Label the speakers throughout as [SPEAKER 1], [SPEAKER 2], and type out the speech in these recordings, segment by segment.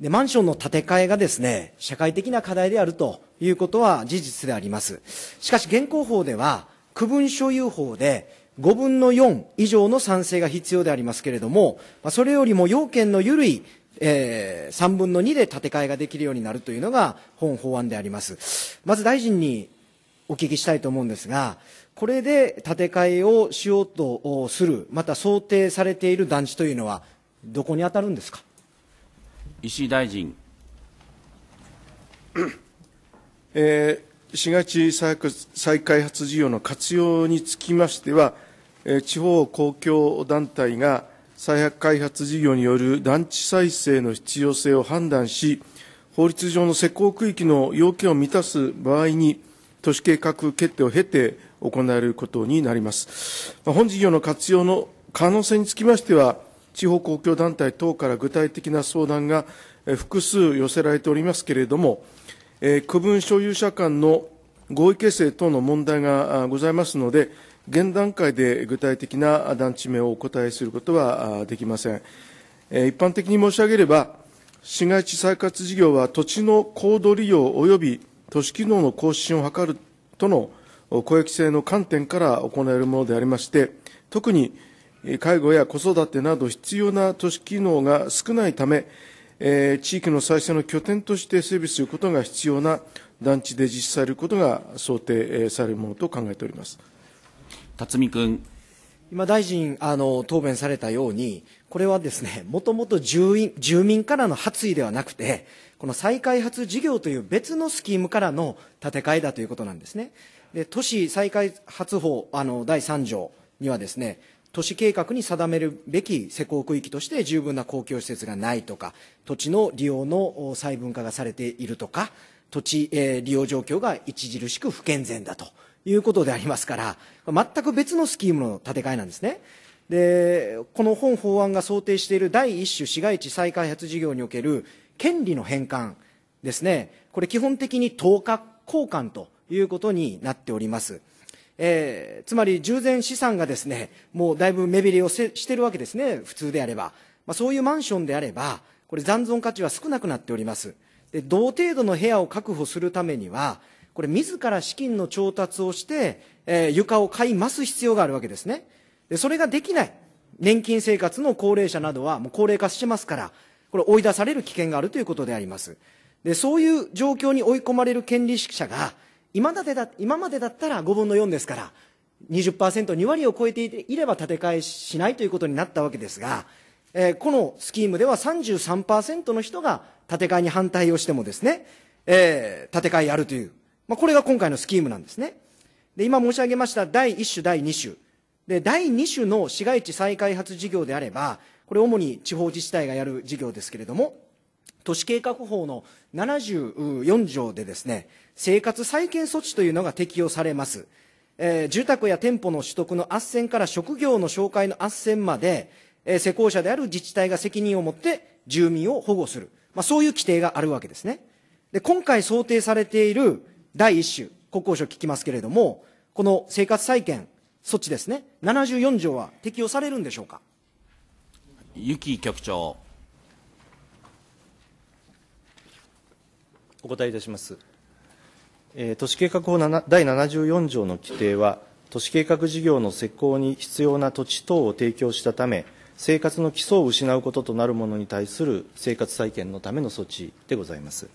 [SPEAKER 1] で、マンションの建て替えがですね、社会的な課題であるということは事実であります。しかし現行法では、区分所有法で5分の4以上の賛成が必要でありますけれども、それよりも要件の緩いえー、3分の2で建て替えができるようになるというのが本法案であります。まず大臣にお聞きしたいと思うんですが、これで建て替えをしようとする、また想定されている団地というのは、どこに当たるんですか
[SPEAKER 2] 石井大臣。えー、市街地再開発事業の活用につきましては、えー、地方公共団体が再開発事業による団地再生の必要性を判断し、法律上の施行区域の要件を満たす場合に、都市計画決定を経て行われることになります。本事業の活用の可能性につきましては、地方公共団体等から具体的な相談が複数寄せられておりますけれども、えー、区分所有者間の合意形成等の問題がございますので、現段階で具体的な団地名をお答えすることはできません。えー、一般的に申し上げれば、市街地再活事業は土地の高度利用及び都市機能の更新を図るとの公益性の観点から行えるものでありまして、特に介護や子育てなど必要な都市機能が少ないため、えー、地域の再生の拠点として整備することが必要な団地で実施されることが想定されるものと考えております
[SPEAKER 1] 辰巳君。今、大臣あの答弁されたように、これはですねもともと住民からの発意ではなくて、この再開発事業という別のスキームからの建て替えだということなんですね。で都市再開発法あの第3条にはですね都市計画に定めるべき施工区域として十分な公共施設がないとか土地の利用の細分化がされているとか土地、えー、利用状況が著しく不健全だということでありますから全く別のスキームの建て替えなんですね。でこの本法案が想定している第1種市街地再開発事業における権利の返還ですねこれ基本的に等価交換ということになっております。えー、つまり従前資産がですね、もうだいぶ目減りをしてるわけですね、普通であれば。まあ、そういうマンションであれば、これ残存価値は少なくなっております。で、同程度の部屋を確保するためには、これ自ら資金の調達をして、えー、床を買い増す必要があるわけですね。で、それができない。年金生活の高齢者などはもう高齢化してますから、これ追い出される危険があるということであります。で、そういう状況に追い込まれる権利者が、今までだ今までだったら5分の4ですから20%、2割を超えていれば建て替えしないということになったわけですが、えー、このスキームでは33%の人が建て替えに反対をしてもですね、えー、建て替えやるという、まあ、これが今回のスキームなんですね。で今申し上げました第1種、第2種で、第2種の市街地再開発事業であれば、これ、主に地方自治体がやる事業ですけれども、都市計画法の74条でですね、生活再建措置というのが適用されます。えー、住宅や店舗の取得の斡旋から職業の紹介の斡旋まで、えー、施工者である自治体が責任を持って住民を保護する。まあ、そういう規定があるわけですね。で、今回想定されている第一種、国交省聞きますけれども、この生活再建措置ですね、74条は適用されるんでしょうか。
[SPEAKER 3] ゆき局長。お答えいたします。えー、都市計画法第74条の規定は、都市計画事業の施行に必要な土地等を提供したため、生活の基礎を失うこととなるものに対する生活再建のための措置でございます。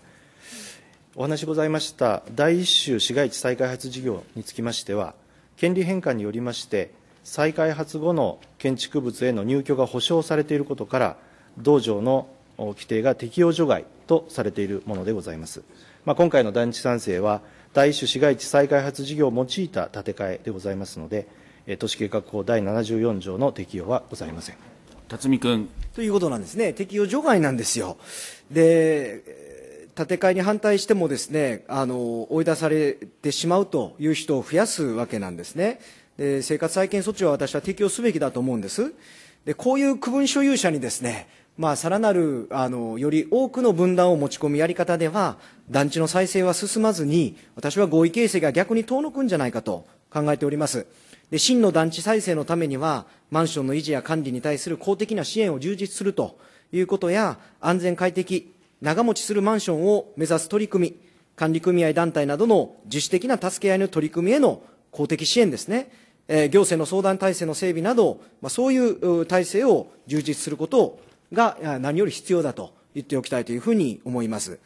[SPEAKER 3] お話ございました第1週市街地再開発事業につきましては、権利変換によりまして、再開発後の建築物への入居が保障されていることから、道場の規定が適用除外とされているものでございます。まあ、今回の団地賛成は、大種市街地再開発事業を用いた建て替えでございますので、都市計画法第74
[SPEAKER 1] 条の適用はございません。
[SPEAKER 2] 辰巳君。
[SPEAKER 1] ということなんですね。適用除外なんですよ。で、建て替えに反対してもですね、あの、追い出されてしまうという人を増やすわけなんですね。で、生活再建措置は私は適用すべきだと思うんです。で、こういう区分所有者にですね、まあ、さらなるあのより多くの分断を持ち込むやり方では団地の再生は進まずに私は合意形成が逆に遠のくんじゃないかと考えておりますで真の団地再生のためにはマンションの維持や管理に対する公的な支援を充実するということや安全快適長持ちするマンションを目指す取り組み管理組合団体などの自主的な助け合いの取り組みへの公的支援ですねえ行政の相談体制の整備など、まあ、そういう体制を充実することをが何より必要だと言っておきたいというふうに思います。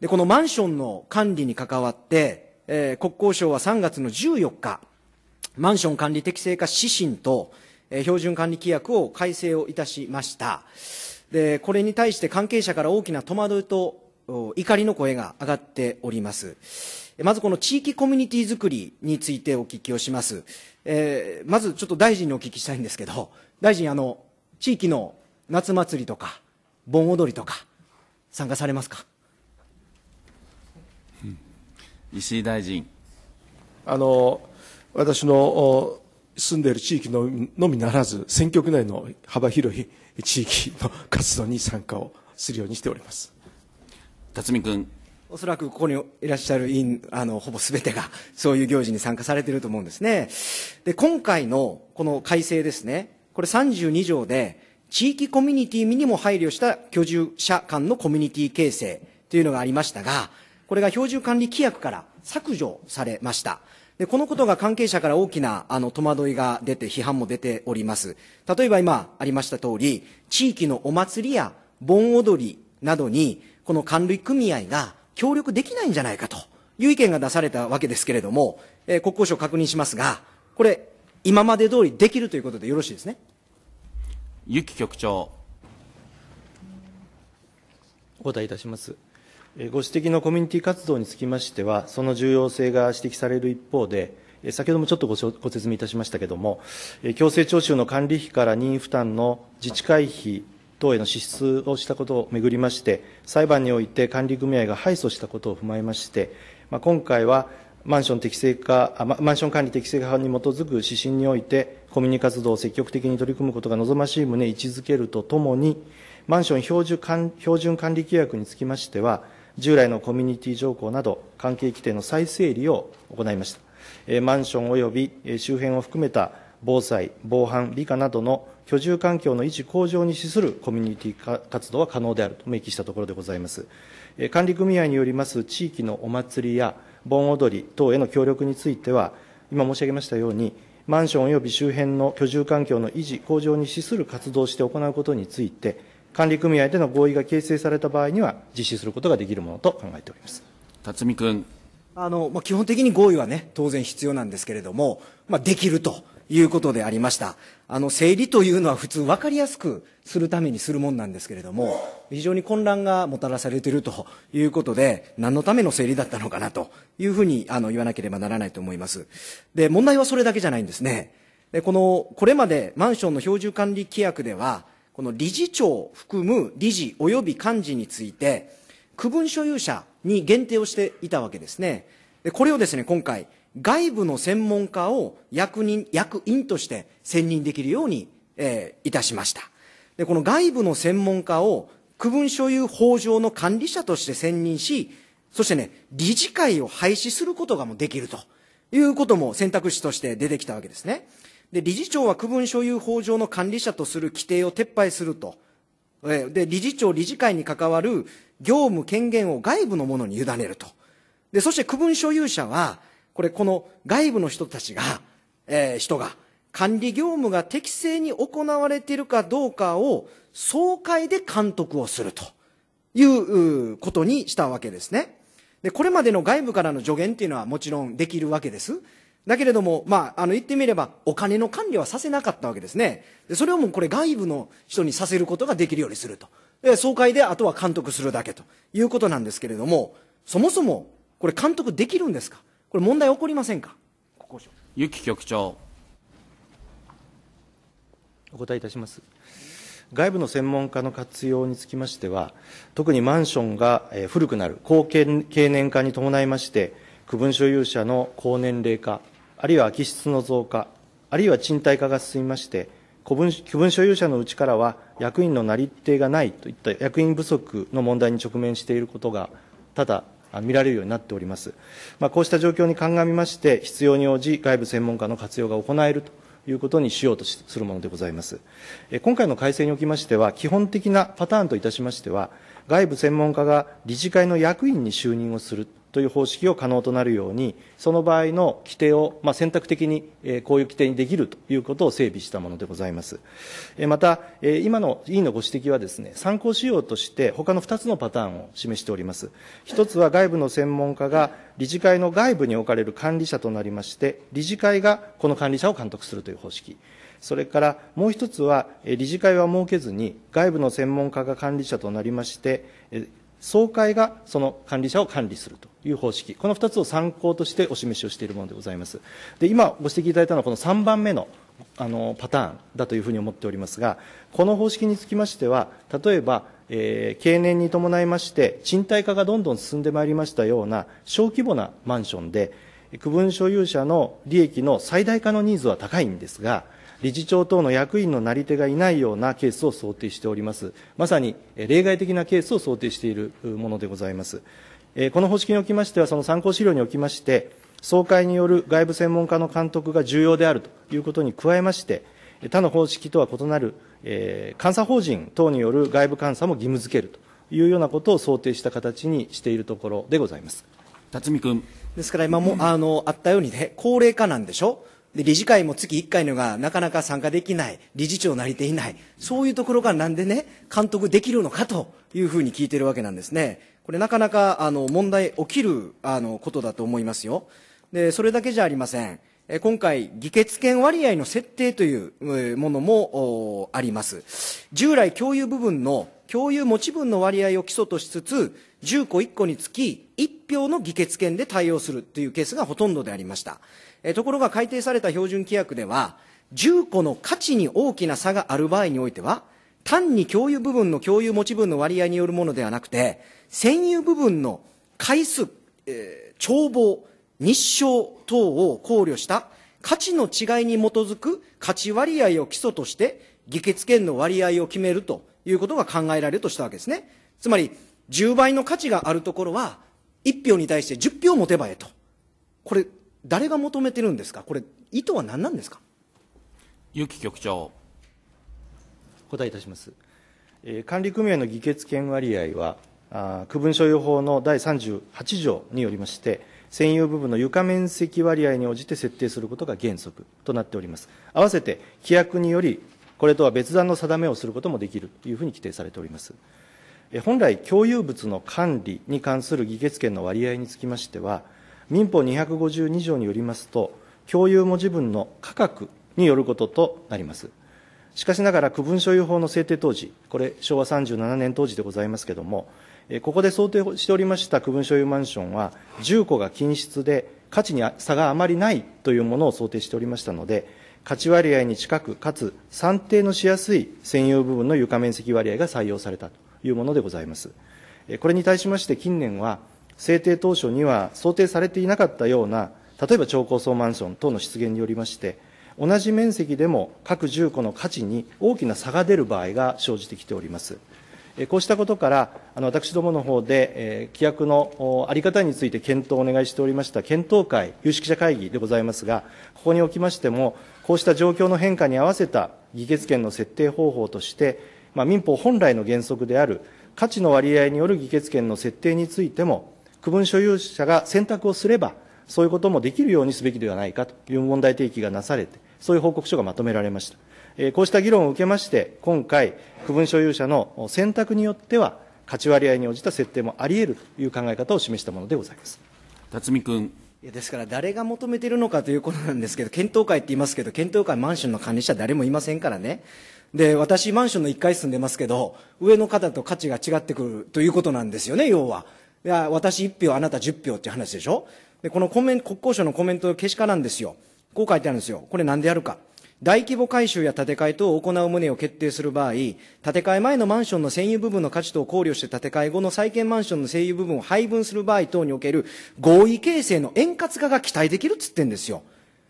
[SPEAKER 1] で、このマンションの管理に関わって、えー、国交省は3月の14日、マンション管理適正化指針と、えー、標準管理規約を改正をいたしました。で、これに対して関係者から大きな戸惑いと怒りの声が上がっております。まずこの地域コミュニティづくりについてお聞きをします。えー、まずちょっと大臣にお聞きしたいんですけど、大臣、あの、地域の夏祭りとか盆踊りとか参加されますか、
[SPEAKER 3] うん、石井大臣
[SPEAKER 2] あの私の住んでいる地域ののみならず選挙区内の幅広い地域の活動に参加をするようにしております辰巳君
[SPEAKER 1] おそらくここにいらっしゃる委員、あの、ほぼ全てが、そういう行事に参加されていると思うんですね。で、今回のこの改正ですね、これ32条で、地域コミュニティにも配慮した居住者間のコミュニティ形成というのがありましたが、これが標準管理規約から削除されました。で、このことが関係者から大きな、あの、戸惑いが出て、批判も出ております。例えば今ありました通り、地域のお祭りや盆踊りなどに、この管理組合が協力できないんじゃないかという意見が出されたわけですけれども、えー、国交省確認しますが、これ、今まで通りできるということでよろしいですね。
[SPEAKER 3] ゆき局長。お答えいたします。ご指摘のコミュニティ活動につきましては、その重要性が指摘される一方で、先ほどもちょっとご説明いたしましたけれども、強制徴収の管理費から任意負担の自治会費等への支出をしたことをめぐりまして、裁判において管理組合が敗訴したことを踏まえまして、まあ、今回はマンション適正化あ、マンション管理適正化に基づく指針において、コミュニ活動を積極的に取り組むことが望ましい旨位置づけるとともに、マンション標準管標準管理規約につきましては、従来のコミュニティ条項など、関係規定の再整理を行いました。えマンション及び周辺を含めた防災、防犯、美化などの居住環境の維持向上に資するコミュニティ活動は可能であると明記したところでございます。管理組合によります地域のお祭りや盆踊り等への協力については、今申し上げましたように、マンションおよび周辺の居住環境の維持、向上に資する活動をして行うことについて、管理組合での合意が形成された場合には、実施することができるものと考えております辰巳君。
[SPEAKER 1] あのまあ、基本的に合意は、ね、当然必要なんですけれども、まあ、できるということでありました。あの、整理というのは普通分かりやすくするためにするもんなんですけれども、非常に混乱がもたらされているということで、何のための整理だったのかなというふうにあの言わなければならないと思います。で、問題はそれだけじゃないんですね。で、この、これまでマンションの標準管理規約では、この理事長を含む理事及び幹事について、区分所有者に限定をしていたわけですね。でこれをですね、今回、外部の専門家を役人役員として選任できるように、えー、いたしましたでこの外部の専門家を区分所有法上の管理者として選任しそしてね理事会を廃止することがもできるということも選択肢として出てきたわけですねで理事長は区分所有法上の管理者とする規定を撤廃するとで理事長理事会に関わる業務権限を外部の者に委ねるとでそして区分所有者はこれこの外部の人たちが、えー、人が管理業務が適正に行われているかどうかを総会で監督をするということにしたわけですね。で、これまでの外部からの助言っていうのはもちろんできるわけです。だけれども、まあ、あの、言ってみれば、お金の管理はさせなかったわけですね。で、それをもうこれ外部の人にさせることができるようにすると。で、総会であとは監督するだけということなんですけれども、そもそも、これ監督できるんですかこれ問題起こりませんか
[SPEAKER 3] 国交省ゆき局長お答えいたします外部の専門家の活用につきましては特にマンションが古くなる高経年化に伴いまして区分所有者の高年齢化あるいは空き室の増加あるいは賃貸化が進みまして区分区分所有者のうちからは役員のなり手がないといった役員不足の問題に直面していることがただ見られるようになっております。まあ、こうした状況に鑑みまして、必要に応じ外部専門家の活用が行えるということにしようとするものでございます。今回の改正におきましては、基本的なパターンといたしましては、外部専門家が理事会の役員に就任をするという方式を可能となるように、その場合の規定を、まあ、選択的に、えこういう規定にできるということを整備したものでございます。えまた、え今の委員のご指摘はですね、参考資料として他の2つのパターンを示しております。1つは外部の専門家が理事会の外部に置かれる管理者となりまして、理事会がこの管理者を監督するという方式。それからもう一つは、理事会は設けずに、外部の専門家が管理者となりまして、総会がその管理者を管理するという方式、この2つを参考としてお示しをしているものでございます。で今、ご指摘いただいたのは、この3番目のあのパターンだというふうに思っておりますが、この方式につきましては、例えば、えー、経年に伴いまして、賃貸化がどんどん進んでまいりましたような小規模なマンションで、区分所有者の利益の最大化のニーズは高いんですが、理事長等の役員のなり手がいないようなケースを想定しております。まさに例外的なケースを想定しているものでございます。この方式におきましては、その参考資料におきまして、総会による外部専門家の監督が重要であるということに加えまして、他の方式とは異なる、えー、監査法人等による外部監査も義務付けるというような
[SPEAKER 1] ことを想定した形にしているところでございます辰巳君。ですから今も、あの、あったようにね、高齢化なんでしょで、理事会も月1回のがなかなか参加できない、理事長なりていない、そういうところがなんでね、監督できるのかというふうに聞いてるわけなんですね。これなかなかあの問題起きるあのことだと思いますよ。で、それだけじゃありません。今回、議決権割合の設定というものもあります。従来、共有部分の共有持ち分の割合を基礎としつつ、10個1個につき1票の議決権で対応するというケースがほとんどでありました。ところが改定された標準規約では、10個の価値に大きな差がある場合においては、単に共有部分の共有持ち分の割合によるものではなくて、占有部分の回数、えー、帳簿、日照等を考慮した価値の違いに基づく価値割合を基礎として、議決権の割合を決めるということが考えられるとしたわけですね。つまり、10倍の価値があるところは、1票に対して10票持てばえと。これ、誰が求めてるんですかこれ、意図は何なんですか
[SPEAKER 2] 結城局長。
[SPEAKER 3] 答えいたします。管理組合の議決権割合は、区分所有法の第38条によりまして、専用部分の床面積割合に応じて設定することが原則となっております。合わせて、規約により、これとは別段の定めをすることもできるというふうに規定されております。本来、共有物の管理に関する議決権の割合につきましては、民法252条によりますと、共有文字分の価格によることとなります。しかしながら区分所有法の制定当時、これ、昭和37年当時でございますけれども、ここで想定しておりました区分所有マンションは、住戸が均質で、価値に差があまりないというものを想定しておりましたので、価値割合に近く、かつ算定のしやすい専用部分の床面積割合が採用されたというものでございます。これに対しまして、近年は、制定当初には想定されていなかったような、例えば超高層マンション等の出現によりまして、同じ面積でも各住戸の価値に大きな差が出る場合が生じてきておりますこうしたことから私どもの方で規約の在り方について検討をお願いしておりました検討会有識者会議でございますがここにおきましてもこうした状況の変化に合わせた議決権の設定方法として、まあ、民法本来の原則である価値の割合による議決権の設定についても区分所有者が選択をすればそういうこともできるようにすべきではないかという問題提起がなされてそういう報告書がまとめられました。えこうした議論を受けまして、今回、区分所有者の選択によっては、価値割合に応
[SPEAKER 1] じた設定もあり得るという考え方を示したものでございます。辰巳君。いやですから誰が求めているのかということなんですけど検討会って言いますけど検討会マンションの管理者誰もいませんからねで私マンションの1階住んでますけど上の方と価値が違ってくるということなんですよね要はいや私1票あなた10票っていう話でしょでこのコメン国交省のコメントけしからんですよこう書いてあるんですよ。これなんでやるか。大規模改修や建て替え等を行う旨を決定する場合、建て替え前のマンションの占有部分の価値等を考慮して建て替え後の再建マンションの占有部分を配分する場合等における合意形成の円滑化が期待できるっつってんですよ。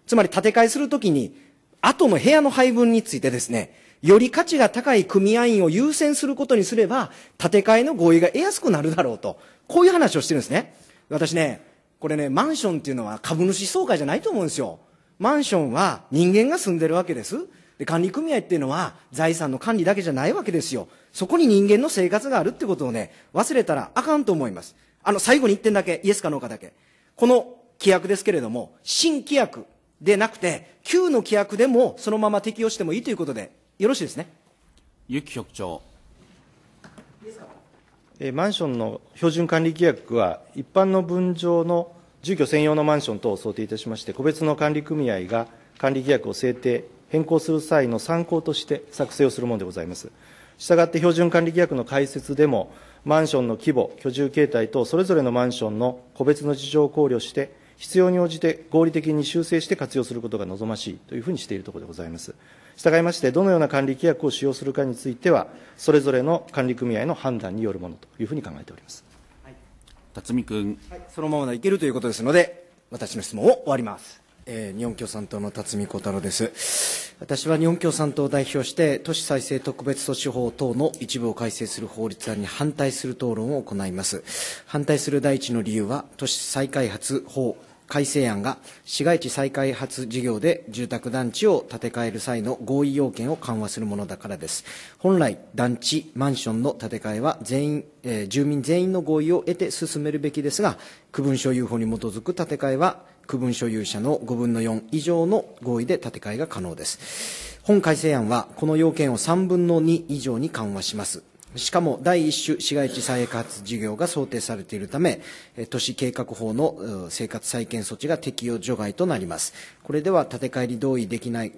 [SPEAKER 1] つまり建て替えするときに、後の部屋の配分についてですね、より価値が高い組合員を優先することにすれば、建て替えの合意が得やすくなるだろうと。こういう話をしてるんですね。私ね、これね、マンションっていうのは株主総会じゃないと思うんですよ。マンションは人間が住んでるわけです。で、管理組合っていうのは財産の管理だけじゃないわけですよ。そこに人間の生活があるってことをね、忘れたらあかんと思います。あの、最後に1点だけ、イエスかノーかだけ。この規約ですけれども、新規約でなくて、旧の規約でもそのまま適用してもいいということで、よろしいですね。
[SPEAKER 2] ゆき局長。
[SPEAKER 1] マン
[SPEAKER 3] ションの標準管理規約は、一般の分譲の住居専用のマンション等を想定いたしまして、個別の管理組合が管理規約を制定、変更する際の参考として作成をするものでございます。したがって標準管理規約の解説でも、マンションの規模、居住形態等、それぞれのマンションの個別の事情を考慮して、必要に応じて合理的に修正して活用することが望ましいというふうにしているところでございます。従いまして、どのような管理規約を使用するかについては、それぞれの管理組合の判断によるものというふうに考え
[SPEAKER 1] ております。辰巳君、はい、そのままでいけるということですので私の質問を終わります、えー、日本共産党の辰巳小太郎です私は日本共産党を代表して都市再生特別措置法等の一部を改正する法律案に反対する討論を行います反対する第一の理由は都市再開発法改正案が市街地再開発事業で住宅団地を建て替える際の合意要件を緩和するものだからです本来団地マンションの建て替えは全員、えー、住民全員の合意を得て進めるべきですが区分所有法に基づく建て替えは区分所有者の5分の4以上の合意で建て替えが可能です本改正案はこの要件を3分の2以上に緩和しますしかも第1種市街地再開発事業が想定されているため、都市計画法の生活再建措置が適用除外となります。これでは建て替えり同意できない、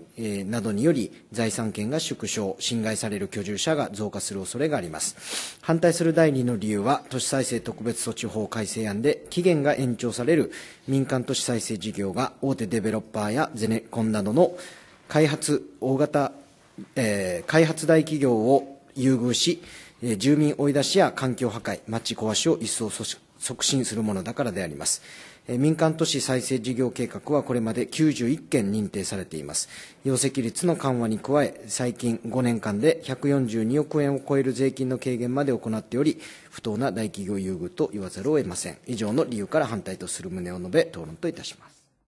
[SPEAKER 1] などにより財産権が縮小、侵害される居住者が増加する恐れがあります。反対する第2の理由は、都市再生特別措置法改正案で期限が延長される民間都市再生事業が大手デベロッパーやゼネコンなどの開発大型、えー、開発大企業を優遇し、住民追い出しや環境破壊、町壊しを一層促進するものだからであります。民間都市再生事業計画はこれまで91件認定されています。容積率の緩和に加え、最近5年間で142億円を超える税金の軽減まで行っており、不当な大
[SPEAKER 2] 企業優遇と言わざるを得ません。以上の理由から反対とする旨を述べ、討論といたします。